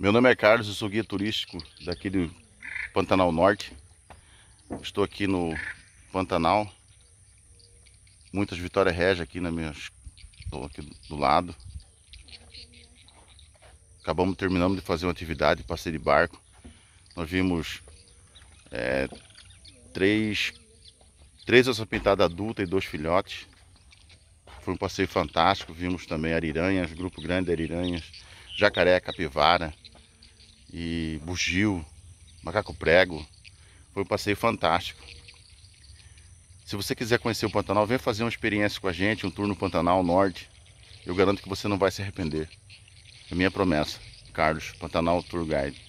Meu nome é Carlos, eu sou guia turístico daqui do Pantanal Norte. Estou aqui no Pantanal. Muitas vitórias regia aqui na minha. Estou aqui do lado. Acabamos terminando de fazer uma atividade, passeio de barco. Nós vimos é, três, três onça pintada adulta e dois filhotes. Foi um passeio fantástico. Vimos também ariranhas, grupo grande de ariranhas, jacaré, capivara, bugio, macaco prego. Foi um passeio fantástico. Se você quiser conhecer o Pantanal, vem fazer uma experiência com a gente, um tour no Pantanal Norte. Eu garanto que você não vai se arrepender. É minha promessa. Carlos, Pantanal Tour Guide.